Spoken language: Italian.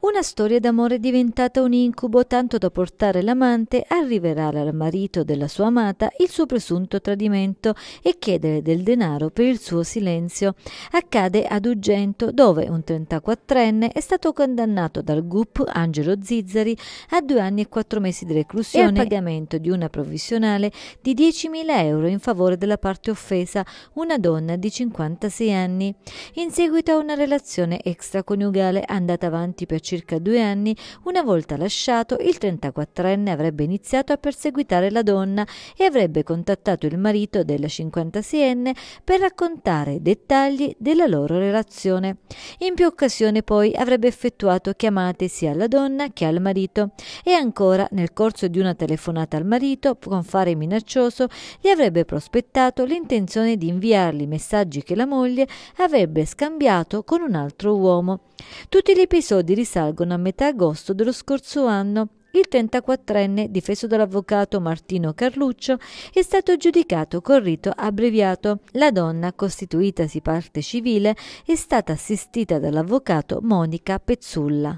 Una storia d'amore diventata un incubo tanto da portare l'amante a rivelare al marito della sua amata il suo presunto tradimento e chiedere del denaro per il suo silenzio. Accade ad Ugento dove un 34enne è stato condannato dal GUP Angelo Zizzari a due anni e quattro mesi di reclusione e al pagamento di una provvisionale di 10.000 euro in favore della parte offesa, una donna di 56 anni, in seguito a una relazione extraconiugale andata avanti per circa due anni, una volta lasciato, il 34enne avrebbe iniziato a perseguitare la donna e avrebbe contattato il marito della 56enne per raccontare dettagli della loro relazione. In più occasioni poi avrebbe effettuato chiamate sia alla donna che al marito e ancora nel corso di una telefonata al marito, con fare minaccioso, gli avrebbe prospettato l'intenzione di inviargli messaggi che la moglie avrebbe scambiato con un altro uomo. Tutti gli episodi risalgono risalgono a metà agosto dello scorso anno. Il 34enne, difeso dall'avvocato Martino Carluccio, è stato giudicato col rito abbreviato. La donna, costituitasi parte civile, è stata assistita dall'avvocato Monica Pezzulla.